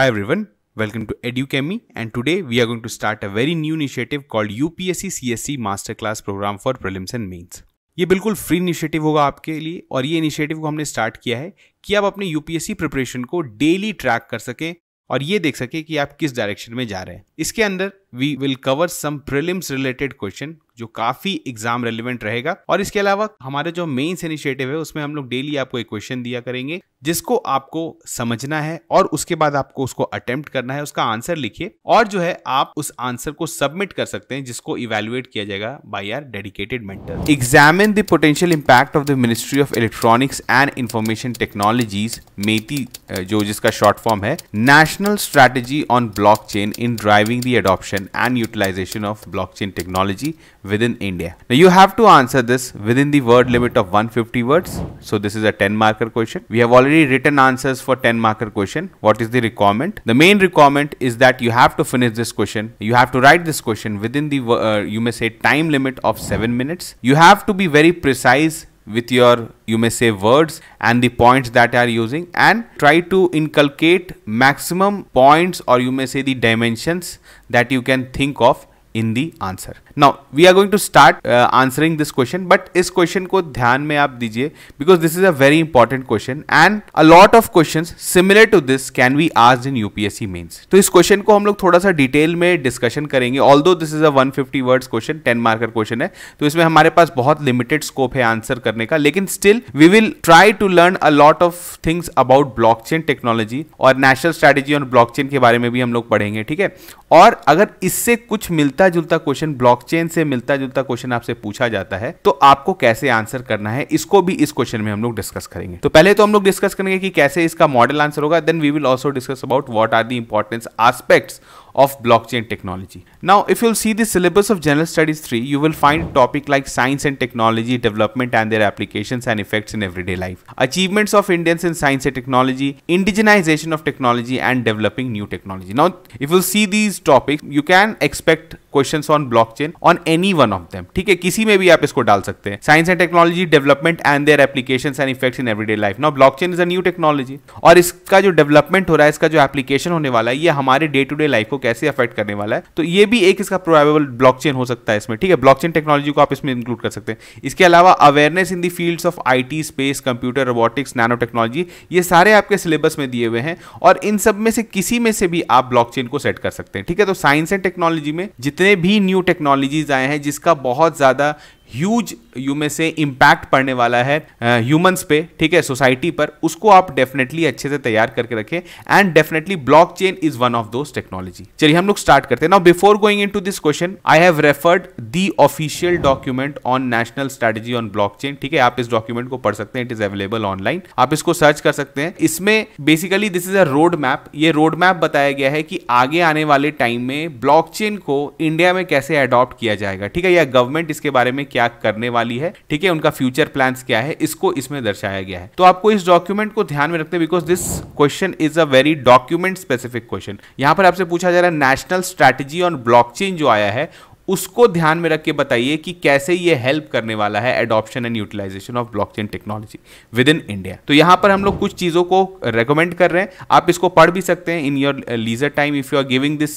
Hi everyone, welcome to EduChemie and today we are going to start a very new initiative called UPSC CSC Masterclass Program for Prelims and Mains. ये बिल्कुल free initiative होगा आपके लिए और ये initiative को हमने start किया है कि आप अपने यूपीएससी प्रिपरेशन को डेली ट्रैक कर सकें और ये देख सकें कि आप किस डायरेक्शन में जा रहे हैं इसके अंदर we will cover some prelims related question जो काफी एग्जाम रेलिवेंट रहेगा और इसके अलावा हमारे जो मेन्स इनिशिएटिव है उसमें हम लोग डेली आपको एक क्वेश्चन दिया करेंगे जिसको आपको समझना है और उसके बाद आपको उसको अटेम्प्ट करना है उसका आंसर लिखिए और जो है आप उस आंसर को सबमिट कर सकते हैं जिसको इवेल्युएट किया जाएगा by our dedicated mentor examine the potential impact of the ministry of electronics and information technologies MeitY जो जिसका शॉर्ट फॉर्म है national strategy on blockchain driving the adoption adoption and utilization of blockchain technology within India. Now you have to answer this within the word limit of 150 words. So this is a 10 marker question. We have already written answers for 10 marker question. What is the requirement? The main requirement is that you have to finish this question. You have to write this question within the, uh, you may say time limit of 7 minutes. You have to be very precise with your you may say words and the points that are using and try to inculcate maximum points or you may say the dimensions that you can think of in the answer now we are going to start answering this question but इस question को ध्यान में आप दीजिए because this is a very important question and a lot of question similar to this can be आज in UPSC means तो इस question को हम लोग थोड़ा सा डिटेल में डिस्कशन करेंगे although this is a fifty word question ten marker question है तो इसमें हमारे पास बहुत लिमिटेड स्कोप है आंसर करने का लेकिन still we will try to learn a lot of things about blockchain technology और नेशनल स्ट्रेटेजी और चेन के बारे में भी हम लोग पढ़ेंगे ठीक है और अगर इससे कुछ मिलता मिलता जुलता क्वेश्चन ब्लॉकचेन से मिलता जुलता क्वेश्चन आपसे पूछा जाता है तो आपको कैसे आंसर करना है इसको भी इस क्वेश्चन में हम लोग डिस्कस करेंगे तो पहले तो हम लोग डिस्कस करेंगे कि कैसे इसका मॉडल आंसर होगा then we will also discuss about what are the importance aspects of blockchain technology. Now, if you'll see the syllabus of General Studies 3, you will find topic like science and technology development and their applications and effects in everyday life, achievements of Indians in science and technology, indigenization of technology and developing new technology. Now, if you'll see these topics, you can expect questions on blockchain on any one of them. ठीक है किसी में भी आप इसको डाल सकते हैं Science and technology development and their applications and effects in everyday life. Now, blockchain is a new technology और इसका जो development हो रहा है इसका जो application होने वाला है ये हमारे day to day life को कैसे कैसे अफेक्ट करने वाला है तो ये भी एक इसका प्रोबेबल ब्लॉकचेन हो सकता है इसमें ठीक है ब्लॉकचेन टेक्नोलॉजी को आप इसमें इंक्लूड कर सकते हैं इसके अलावा awareness in the fields of IT space computer robotics nano technology ये सारे आपके सिलेबस में दिए हुए हैं और इन सब में से किसी में से भी आप ब्लॉकचेन को सेट कर सकते हैं ठीक है तो साइंस एंड टेक्नोलॉजी में जितने भी न्यू टेक्नोलॉजीज आए हैं जिसका बहुत ज्यादा ह्यूज यू में से इम्पैक्ट पड़ने वाला है ह्यूमंस uh, पे ठीक है सोसाइटी पर उसको आप डेफिनेटली अच्छे से तैयार करके रखें and definitely blockchain is one of those technology चलिए हम लोग स्टार्ट करते हैं now before going into this question I have referred the official document on national strategy on blockchain ठीक है आप इस डॉक्यूमेंट को पढ़ सकते हैं इट इज अवेलेबल ऑनलाइन आप इसको सर्च कर सकते हैं इसमें basically this is a road map ये रोड मैप बताया गया है कि आगे आने वाले टाइम में ब्लॉकचेन को इंडिया में कैसे अडॉप्ट किया जाएगा ठीक है या गवर्नमेंट इसके बारे में क्या क्या करने वाली है ठीक है उनका फ्यूचर प्लान क्या है इसको इसमें दर्शाया गया है तो आपको इस डॉक्यूमेंट को ध्यान में रखते हैं because this question is a very document specific question यहां पर आपसे पूछा जा रहा है नेशनल स्ट्रेटेजी ऑन ब्लॉक जो आया है उसको ध्यान में रख के बताइए कि कैसे ये हेल्प करने वाला है adoption and utilisation of blockchain technology within India तो यहां पर हम लोग कुछ चीज़ों को रेकमेंड कर रहे हैं आप इसको पढ़ भी सकते हैं in your leisure time if you are giving this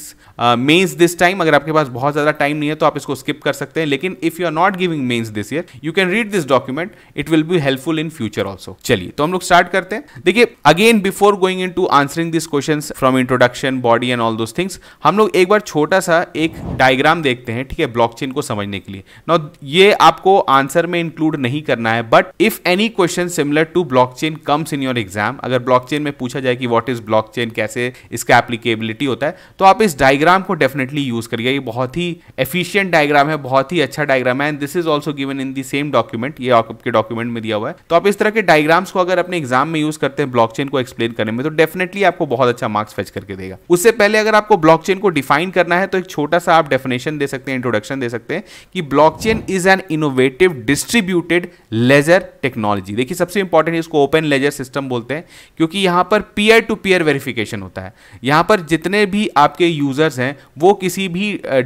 mains this time अगर आपके पास बहुत ज़्यादा टाइम नहीं है तो आप इसको स्किप कर सकते हैं लेकिन if you are not giving mains this year you can read this document it will be helpful in future also चलिए तो हम लोग स्टार्ट करते हैं देखिए again before going into answering this question from introduction body and all those things हम लोग एक बार छोटा सा एक डायग्राम देखते हैं हैं ठीक है ब्लॉकचेन को समझने के लिए ना ये आपको आंसर में इंक्लूड नहीं करना है but if any question similar to blockchain comes in your exam अगर ब्लॉकचेन में पूछा जाए कि व्हाट इज ब्लॉकचेन कैसे इसका एप्लीकेबिलिटी होता है तो आप इस डायग्राम को डेफिनेटली यूज करिए ये बहुत ही एफिशियंट डायग्राम है बहुत ही अच्छा डायग्राम है and this is also given in the same document ये आपके डॉक्यूमेंट में दिया हुआ है तो आप इस तरह के डायग्राम्स को अगर अपने एग्जाम में यूज करते हैं ब्लॉकचेन को एक्सप्लेन करने में तो डेफिनेटली आपको बहुत अच्छा मार्क्स फेच करके देगा उससे पहले अगर आपको ब्लॉकचेन को डिफाइन करना है तो एक छोटा सा आप डेफिनेशन दे सकते हैं हैं इंट्रोडक्शन दे सकते हैं कि blockchain is an innovative distributed ledger technology देखिए सबसे इंपॉर्टेंट इसको ओपन लेजर सिस्टम बोलते हैं क्योंकि यहां पर पीयर टू पीयर वेरिफिकेशन होता है यहां पर जितने भी आपके यूजर्स हैं वो किसी भी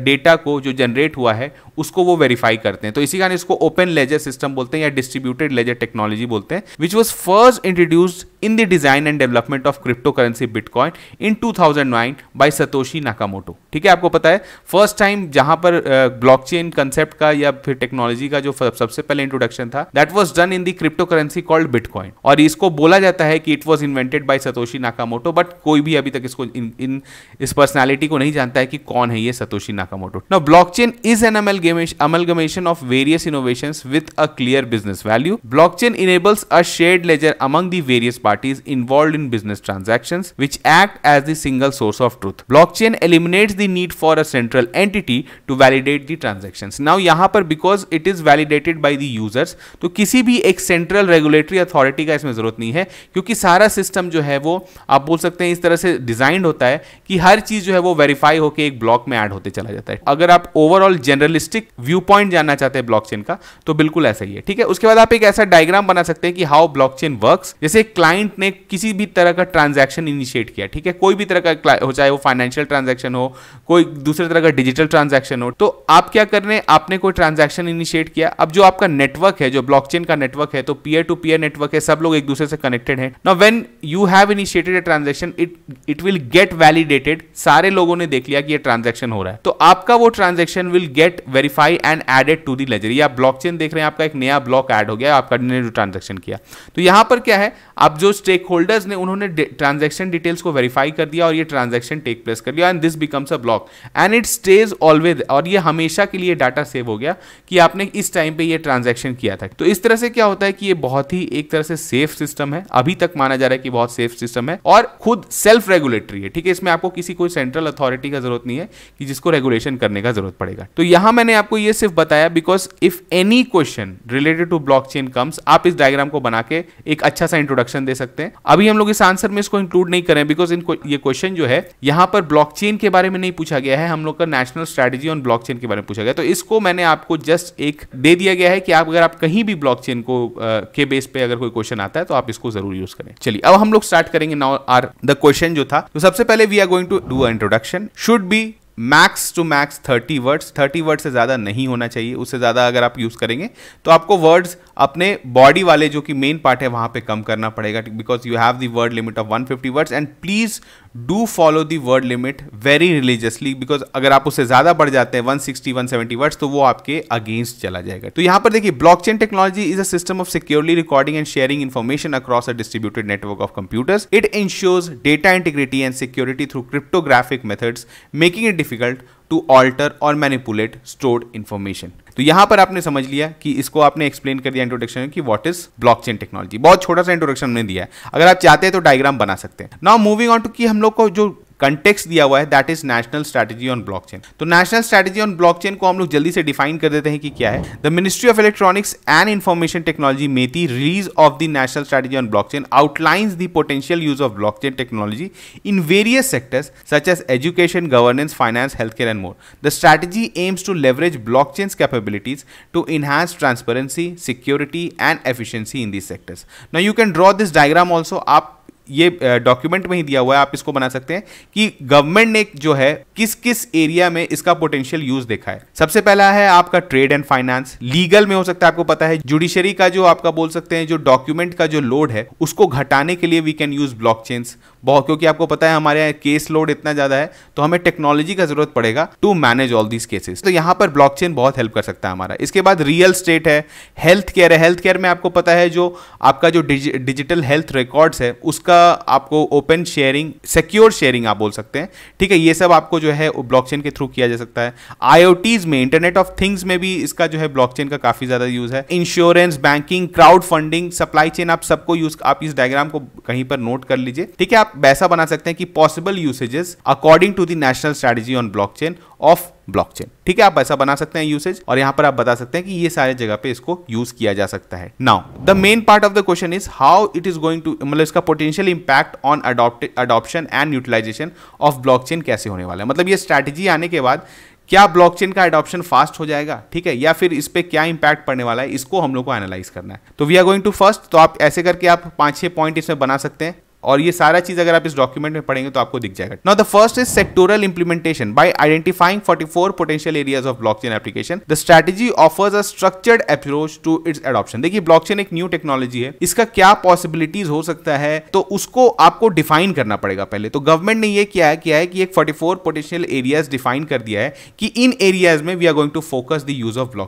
डेटा को जो जनरेट हुआ है उसको वो वेरीफाई करते हैं तो इसी कारण इसको ओपन लेजर सिस्टम बोलते हैं या डिस्ट्रीब्यूटेड लेजर टेक्नोलॉजी बोलते हैं which was first introduced in the design and development of cryptocurrency bitcoin in two thousand nine by Satoshi Nakamoto ठीक है आपको पता है फर्स्ट टाइम जहां पर ब्लॉक चेन कंसेप्ट का या फिर टेक्नोलॉजी का जो सबसे पहले इंट्रोडक्शन था that was done in the cryptocurrency called bitcoin और इसको बोला जाता है कि it was invented by Satoshi Nakamoto but कोई भी अभी तक इसको इन, इन इस पर्सनैलिटी को नहीं जानता है कि कौन है ये सतोशी नाकामोटो ना blockchain is an M L amalgamation of various innovations with a clear business value. Blockchain enables a shared ledger among the various parties involved in business transactions, which act as the single source of truth. Blockchain eliminates the need for a central entity to validate the transactions. Now यहाँ पर because it is validated by the users, तो किसी भी एक central regulatory authority का इसमें जरूरत नहीं है क्योंकि सारा system जो है वो आप बोल सकते हैं इस तरह से designed होता है कि हर चीज जो है वो verify होके एक block में add होते चला जाता है अगर आप overall generalistic holistic viewpoint जानना चाहते हैं ब्लॉकचेन का तो बिल्कुल ऐसा ही है ठीक है उसके बाद आप एक ऐसा डायग्राम बना सकते हैं कि हाउ ब्लॉकचेन वर्क्स जैसे क्लाइंट ने किसी भी तरह का ट्रांजैक्शन इनिशिएट किया ठीक है कोई भी तरह का हो चाहे वो फाइनेंशियल ट्रांजैक्शन हो कोई दूसरे तरह का डिजिटल ट्रांजैक्शन हो तो आप क्या कर रहे हैं आपने कोई ट्रांजैक्शन इनिशिएट किया अब जो आपका नेटवर्क है जो ब्लॉकचेन का नेटवर्क है तो पीयर टू पीयर नेटवर्क है सब लोग एक दूसरे से कनेक्टेड है ना when you have initiated a transaction it it will get validated सारे लोगों ने देख लिया कि यह ट्रांजेक्शन हो रहा है तो आपका वो transaction will get very verify and added to the ledger या ब्लॉक चेन देख रहे हैं आपका एक नया ब्लॉक एड हो गया आपका ने जो ट्रांजेक्शन किया तो यहां पर क्या है अब जो स्टेक होल्डर्स ने उन्होंने ट्रांजेक्शन डिटेल्स को वेरीफाई कर दिया और ये ट्रांजेक्शन टेक प्लेस कर लिया and this becomes a block and it stays always और ये हमेशा के लिए डाटा सेव हो गया कि आपने इस टाइम पे ये ट्रांजेक्शन किया था तो इस तरह से क्या होता है कि ये बहुत ही एक तरह से सेफ सिस्टम है अभी तक माना जा रहा है कि बहुत सेफ सिस्टम है और खुद सेल्फ रेगुलेटरी है ठीक है इसमें आपको किसी कोई सेंट्रल अथॉरिटी का जरूरत नहीं है कि जिसको रेगुलेशन करने का जरूरत पड़ेगा तो यहां मैंने मैंने आपको ये सिर्फ बताया because if any question related to blockchain comes आप इस डायग्राम को बना के एक अच्छा सा इंट्रोडक्शन दे सकते हैं अभी हम लोग इस आंसर में इसको इंक्लूड नहीं करें बिकॉज इनको ये क्वेश्चन जो है यहां पर ब्लॉक चेन के बारे में नहीं पूछा गया है हम लोग का national strategy on blockchain के बारे में पूछा गया तो इसको मैंने आपको जस्ट एक दे दिया गया है कि आप अगर आप कहीं भी ब्लॉक चेन को आ, के बेस पे अगर कोई क्वेश्चन आता है तो आप इसको जरूर यूज करें चलिए अब हम लोग स्टार्ट करेंगे नाउ आर द क्वेश्चन जो था तो सबसे पहले we are going to do introduction should be max to max thirty words thirty word से ज़्यादा नहीं होना चाहिए उससे ज़्यादा अगर आप यूज़ करेंगे तो आपको वर्ड्स अपने बॉडी वाले जो कि मेन पार्ट है वहाँ पे कम करना पड़ेगा because you have the word limit of 150 words and please do follow the word limit very religiously because अगर आप उससे ज़्यादा बढ़ जाते हैं 160 170 वर्ड्स तो वो आपके अगेंस्ट चला जाएगा तो यहाँ पर देखिए blockchain technology is a system of securely recording and sharing information across a distributed network of computers it ensures data integrity and security through cryptographic methods making it difficult to alter और manipulate stored information तो यहां पर आपने समझ लिया कि इसको आपने एक्सप्लेन कर दिया इंट्रोडक्शन की कि व्हाट इज ब्लॉकचेन टेक्नोलॉजी बहुत छोटा सा इंट्रोडक्शन हमने दिया है अगर आप चाहते हैं तो डायग्राम बना सकते हैं नाउ मूविंग ऑन टू कि हम लोग को जो कंटेक्स्ट दिया हुआ है that is national strategy on blockchain तो नेशनल स्ट्रैटेजी ऑन ब्लॉकचेन को हम लोग जल्दी से डिफाइन कर देते हैं कि क्या है the ministry of electronics and information technology MeitY release of the national strategy on blockchain outlines the potential use of blockchain technology in various sectors such as education governance finance health care and more the strategy aims to leverage blockchain's capabilities to enhance transparency security and efficiency in this sectors now you can draw this diagram also आप ये document में ही दिया हुआ है आप इसको बना सकते हैं कि गवर्नमेंट ने जो है किस किस एरिया में इसका पोटेंशियल यूज देखा है सबसे पहला है आपका ट्रेड एंड फाइनेंस लीगल में हो सकता है आपको पता है जुडिशरी का जो आपका बोल सकते हैं जो डॉक्यूमेंट का जो लोड है उसको घटाने के लिए वी कैन यूज ब्लॉक बहुत क्योंकि आपको पता है हमारे यहाँ केस लोड इतना ज्यादा है तो हमें टेक्नोलॉजी का जरूरत पड़ेगा to manage all these cases तो यहां पर ब्लॉकचेन बहुत हेल्प कर सकता है हमारा इसके बाद रियल स्टेट है हेल्थ केयर है हेल्थ केयर में आपको पता है जो आपका जो डिजिटल हेल्थ रिकॉर्ड्स है उसका आपको ओपन शेयरिंग सिक्योर शेयरिंग आप बोल सकते हैं ठीक है ये सब आपको जो है ब्लॉकचेन के थ्रू किया जा सकता है आईओटीज में इंटरनेट ऑफ थिंग्स में भी इसका जो है ब्लॉकचेन का काफी ज्यादा यूज है insurance banking crowdfunding supply chain आप सबको यूज आप इस डायग्राम को कहीं पर नोट कर लीजिए ठीक है आप वैसा बना सकते हैं कि possible usages according to the national strategy on blockchain of blockchain ठीक है आप ऐसा बना सकते हैं यूसेज और यहां पर आप बता सकते हैं कि ये सारे जगह पे इसको यूज किया जा सकता है now the main part of the question is how it is going to मतलब इसका potential impact on adoption and utilisation of blockchain कैसे होने वाला है मतलब ये स्ट्रैटेजी आने के बाद क्या ब्लॉकचेन का एडॉप्शन फास्ट हो जाएगा ठीक है या फिर इस पर क्या इंपैक्ट पड़ने वाला है इसको हम लोग को एनालाइज करना है तो we are going to first तो आप ऐसे करके आप पांच छह पॉइंट इसमें बना सकते हैं और ये सारा चीज अगर आप इस डॉक्यूमेंट में पढ़ेंगे तो आपको दिख जाएगा now the first is sectoral implementation by identifying 44 potential areas of blockchain application the strategy offers a structured approach to its adoption देखिए ब्लॉकचेन एक न्यू टेक्नोलॉजी है इसका क्या पॉसिबिलिटीज हो सकता है तो उसको आपको डिफाइन करना पड़ेगा पहले तो गवर्नमेंट ने यह किया है किया है कि एक फोर्टी पोटेंशियल एरियाज डिफाइन कर दिया है कि इन एरियाज में we are going to focus the use of block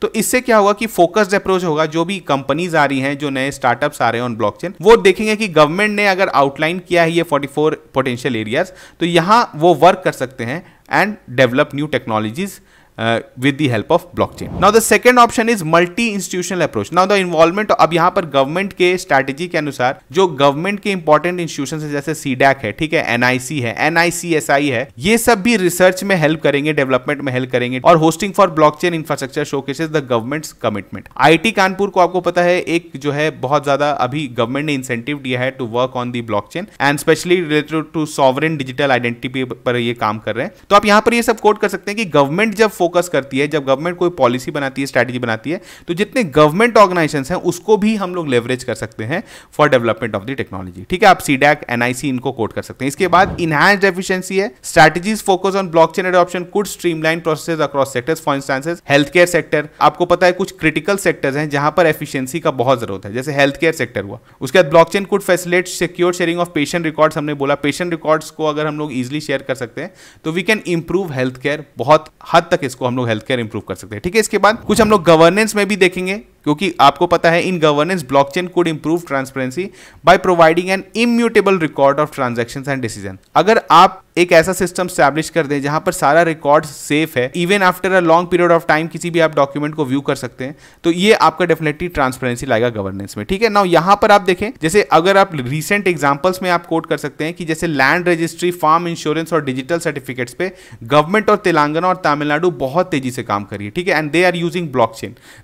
तो इससे क्या होगा कि फोकस्ड अप्रोच होगा जो भी कंपनीज आ रही हैं जो नए स्टार्टअप आ रहे हैं ऑन ब्लॉकचेन वो देखेंगे कि गवर्नमेंट ने अगर आउटलाइन किया है ये 44 पोटेंशियल एरियाज तो यहाँ वो वर्क कर सकते हैं and develop new technologies uh, with the help of blockchain. Now the second option is multi-institutional approach. Now the involvement अब यहाँ पर गवर्नमेंट के स्ट्रैटेजी के अनुसार जो गवर्नमेंट के इंपॉर्टेंट इंस्टीट्यूशन है जैसे सीडैक है ठीक है एनआईसी है एनआईसीएसआई है ये सब भी रिसर्च में हेल्प करेंगे डेवलपमेंट में हेल्प करेंगे और hosting for blockchain infrastructure showcase is the government's commitment IIT Kanpur को आपको पता है एक जो है बहुत ज्यादा अभी गवर्नमेंट ने इंसेंटिव दिया है to work on the blockchain and specially related to sovereign digital identity पर ये काम कर रहे हैं तो आप यहाँ पर ये सब कोट कर सकते हैं कि गवर्नमेंट जब फोकस करती है जब गवर्नमेंट कोई पॉलिसी बनाती है स्ट्रैटेजी बनाती है तो जितने गवर्नमेंट ऑर्गेनाइजेशन हैं उसको भी हम लोग लेवरेज कर सकते हैं for development of the technology ठीक है आप सीडैक एनआईसी इनको कोट कर सकते हैं इसके बाद इनहैंस्ड एफिशिएंसी है strategies focus on blockchain adoption could streamline process across sectors for instances health care sector आपको पता है कुछ क्रिटिकल सेक्टर्स हैं जहां पर एफिशिएंसी का बहुत जरूरत है जैसे हेल्थ केयर सेक्टर हुआ उसके बाद blockchain could facilitate secure sharing of patient records हमने बोला पेशेंट रिकॉर्ड्स को अगर हम लोग इजिली शेयर कर सकते हैं तो we can improve health care बहुत हद तक इसको इसको हम लोग हेल्थ केयर इंप्रूव कर सकते हैं ठीक है इसके बाद कुछ हम लोग गवर्नेंस में भी देखेंगे क्योंकि आपको पता है in governance blockchain could improve transparency by providing an immutable record of transaction and decision अगर आप एक ऐसा सिस्टम स्टैब्लिश कर दें जहां पर सारा रिकॉर्ड सेफ है even after a long period of time किसी भी आप डॉक्यूमेंट को व्यू कर सकते हैं तो ये आपका डेफिनेटली ट्रांसपेरेंसी लाएगा गवर्नेंस में ठीक है ना यहां पर आप देखें जैसे अगर आप रिसेंट एग्जाम्पल्स में आप कोट कर सकते हैं कि जैसे लैंड रजिस्ट्री फार्म इंश्योरेंस और डिजिटल सर्टिफिकेट्स पे गवर्नमेंट और तेलंगाना और तमिलनाडु बहुत तेजी से काम करिए ठीक है and they are using block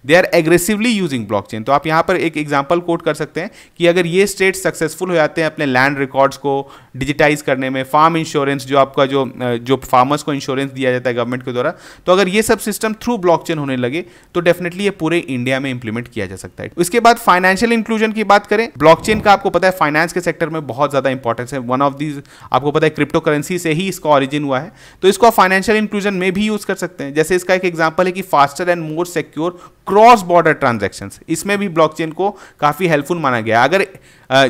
they are aggressively only using blockchain तो आप यहां पर एक एग्जाम्पल कोट कर सकते हैं कि अगर ये स्टेट सक्सेसफुल हो जाते हैं अपने लैंड रिकॉर्ड्स को डिजिटाइज करने में फार्म इंश्योरेंस जो आपका जो जो फार्मर्स को इंश्योरेंस दिया जाता है गवर्नमेंट के द्वारा तो अगर ये सब सिस्टम थ्रू ब्लॉकचेन होने लगे तो डेफिनेटली ये पूरे इंडिया में इंप्लीमेंट किया जा सकता है उसके बाद फाइनेंशियल इंक्लूजन की बात करें ब्लॉकचेन का आपको पता है फाइनेंस के सेक्टर में बहुत ज़्यादा इंपॉर्टेंस है वन ऑफ दीज आपको पता है क्रिप्टो करेंसी से ही इसका ऑरिजिन हुआ है तो इसको आप फाइनेंशियल इंक्लूजन में भी यूज़ कर सकते हैं जैसे इसका एक एग्जाम्पल है कि faster and more secure cross border transaction transaction इसमें भी ब्लॉकचेन को काफ़ी हेल्पफुल माना गया अगर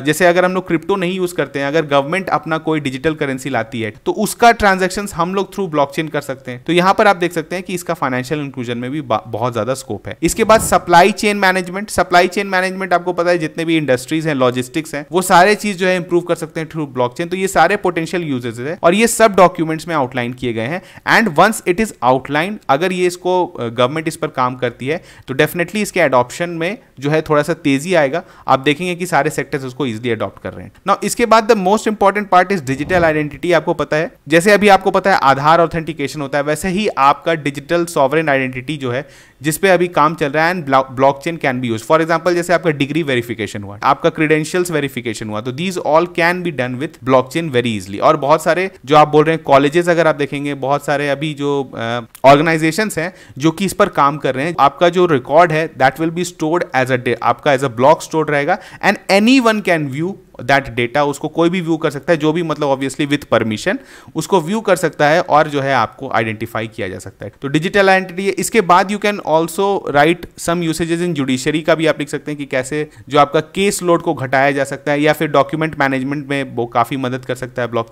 जैसे अगर हम लोग क्रिप्टो नहीं यूज़ करते हैं अगर गवर्नमेंट अपना कोई डिजिटल करेंसी लाती है तो उसका ट्रांजेक्शन हम लोग थ्रू ब्लॉकचेन कर सकते हैं तो यहाँ पर आप देख सकते हैं कि इसका फाइनेंशियल इंक्लूजन में भी बहुत ज़्यादा स्कोप है इसके बाद supply chain management supply chain management आपको पता है जितने भी इंडस्ट्रीज हैं लॉजिस्टिक्स हैं वो सारे चीज़ जो है इंप्रूव कर सकते हैं थ्रू ब्लॉकचेन तो ये सारे पोटेंशियल यूजेज है और ये सब डॉक्यूमेंट्स में आउटलाइन किए गए हैं and once it is outline अगर ये इसको गवर्नमेंट इस पर काम करती है तो डेफिनेटली इसके अडॉप्शन में जो है थोड़ा सा तेजी आएगा आप देखेंगे कि सारे सेक्टर्स उसको इजिली अडॉप्ट कर रहे हैं ना इसके बाद the most important part is digital identity आपको पता है जैसे अभी आपको पता है आधार ऑथेंटिकेशन होता है वैसे ही आपका डिजिटल सॉवरेन आइडेंटिटी जो है जिस पे अभी काम चल रहा है एंड blockchain can be use for example जैसे आपका डिग्री वेरिफिकेशन हुआ आपका क्रीडेंशियल्स वेरिफिकेशन हुआ तो these all can be done with blockchain very easily और बहुत सारे जो आप बोल रहे हैं कॉलेजेस अगर आप देखेंगे बहुत सारे अभी जो ऑर्गेनाइजेशन uh, हैं जो कि इस पर काम कर रहे हैं आपका जो रिकॉर्ड है that will be stored as a day आपका एज अ ब्लॉक स्टोर्ड रहेगा and anyone can view that data उसको कोई भी व्यू कर सकता है जो भी मतलब ऑब्वियसली विथ परमिशन उसको व्यू कर सकता है और जो है आपको आइडेंटिफाई किया जा सकता है तो डिजिटल आइडेंटिटी है इसके बाद you can also write some usages in judiciary का भी आप लिख सकते हैं कि कैसे जो आपका केस लोड को घटाया जा सकता है या फिर डॉक्यूमेंट मैनेजमेंट में वो काफ़ी मदद कर सकता है ब्लॉक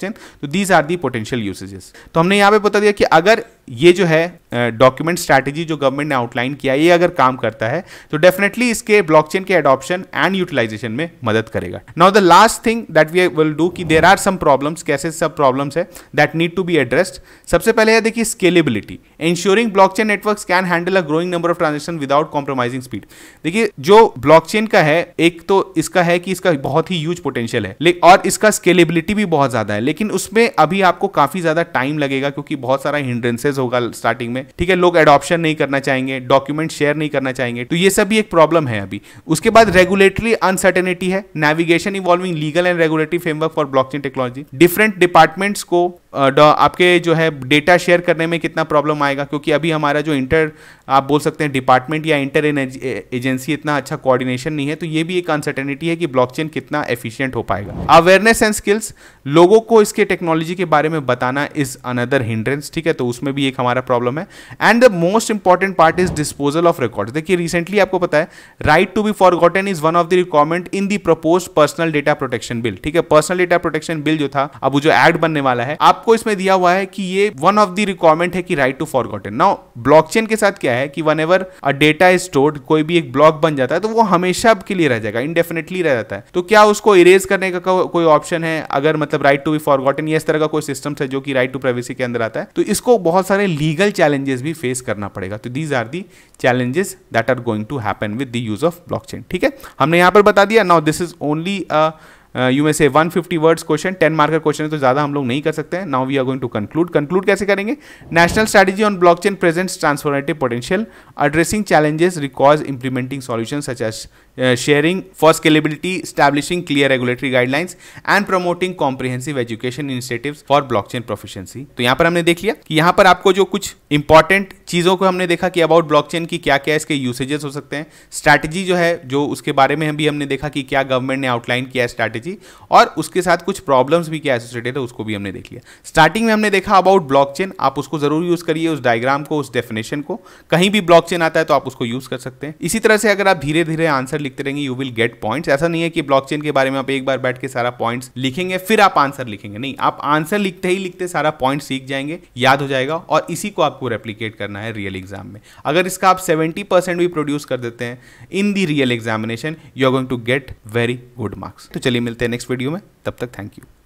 तो these are the potential usages तो हमने यहाँ पे बता दिया कि अगर ये जो है डॉक्यूमेंट स्ट्रैटेजी जो गवर्नमेंट ने आउटलाइन किया ये अगर काम करता है तो डेफिनेटली इसके ब्लॉकचेन के एडॉप्शन एंड यूटिलाइजेशन में मदद करेगा now the last thing that we will do कि देर आर सम प्रॉब्लम्स कैसे सब प्रॉब्लम्स है that need to be addressed सबसे पहले है देखिए scalability ensuring blockchain network can handle a growing number of transaction without compromising speed देखिए जो ब्लॉकचेन का है एक तो इसका है कि इसका बहुत ही ह्यूज पोटेंशियल है और इसका स्केलेबिलिटी भी बहुत ज्यादा है लेकिन उसमें अभी आपको काफी ज्यादा टाइम लगेगा क्योंकि बहुत सारा हिंड्रेंसेज होगा स्टार्टिंग में है ठीक है लोग एडॉप्शन नहीं करना चाहेंगे डॉक्यूमेंट शेयर नहीं करना चाहेंगे तो ये सब भी एक प्रॉब्लम है अभी उसके बाद रेगुलेटरी अनसर्टेनिटी है navigation evolving legal and regulatory framework for blockchain technology different departments को आपके जो है डेटा शेयर करने में कितना प्रॉब्लम आएगा क्योंकि अभी हमारा जो इंटर आप बोल सकते हैं डिपार्टमेंट या इंटर एजेंसी इतना अच्छा कोऑर्डिनेशन नहीं है तो ये भी एक अनसर्टेनिटी है कि ब्लॉकचेन कितना एफिशिएंट हो पाएगा अवेयरनेस एंड स्किल्स लोगों को इसके टेक्नोलॉजी के बारे में बताना इज अनदर हिंड्रेंस ठीक है तो उसमें भी एक हमारा प्रॉब्लम है and the most important part is disposal of record देखिए रिसेंटली आपको पता है right to be forgotten is one of the requirement in the propose personal data protection bill ठीक है पर्सनल डेटा प्रोटेक्शन बिल जो था अब जो एक्ट बनने वाला है आप आपको इसमें दिया हुआ है कि ये वन ऑफ द रिक्वायरमेंट है कि right to forgotten now blockchain के साथ क्या है कि one ever a data is stored कोई भी एक ब्लॉक बन जाता है तो वो हमेशा के लिए रह जाएगा इनडेफिनेटली रह जाता है तो क्या उसको इरेज करने का कोई ऑप्शन है अगर मतलब राइट टू बी फॉरगॉटन या इस तरह का कोई सिस्टम है जो कि राइट टू प्राइवेसी के अंदर आता है तो इसको बहुत सारे लीगल चैलेंजेस भी फेस करना पड़ेगा तो these are the challenges that are going to happen with the use of blockchain ठीक है हमने यहां पर बता दिया now this is only a यू में से 150 वर्ड्स क्वेश्चन 10 मार्कर क्वेश्चन है तो ज़्यादा हम लोग नहीं कर सकते हैं now we are going to conclude conclude कैसे करेंगे national strategy on blockchain presents transformative potential addressing challenges recourse implementing solution such as sharing for scalability establishing clear regulatory guidelines and promoting comprehensive education education for blockchain proficiency तो यहाँ पर हमने देख लिया कि यहां पर आपको जो कुछ इंपॉर्टेंट चीज़ों को हमने देखा कि अबाउट ब्लॉकचेन की क्या क्या इसके यूसेजेस हो सकते हैं स्ट्रैटेजी जो है जो उसके बारे में भी हमने देखा कि क्या गवर्नमेंट ने आउटलाइन किया है स्ट्रैटेजी और उसके साथ कुछ प्रॉब्लम्स भी क्या एसोसिएटेड है उसको भी हमने देख लिया स्टार्टिंग में हमने देखा अबाउट ब्लॉकचेन आप उसको जरूर यूज़ करिए उस डायग्राम को उस डेफिनेशन को कहीं भी ब्लॉकचेन आता है तो आप उसको यूज़ कर सकते हैं इसी तरह से अगर आप धीरे धीरे आंसर लिखते रहेंगे यू विल गेट पॉइंट्स ऐसा नहीं है कि ब्लॉकचेन के बारे में आप एक बार बैठ के सारा पॉइंट्स लिखेंगे फिर आप आंसर लिखेंगे नहीं आप आंसर लिखते ही लिखते सारा पॉइंट सीख जाएंगे याद हो जाएगा और इसी को आपको रेप्लीकेट करना है रियल एग्जाम में अगर इसका आप सेवेंटी भी प्रोड्यूस कर देते हैं in the real examination you are going to get very good marks तो चलिए मिलते हैं नेक्स्ट वीडियो में तब तक थैंक यू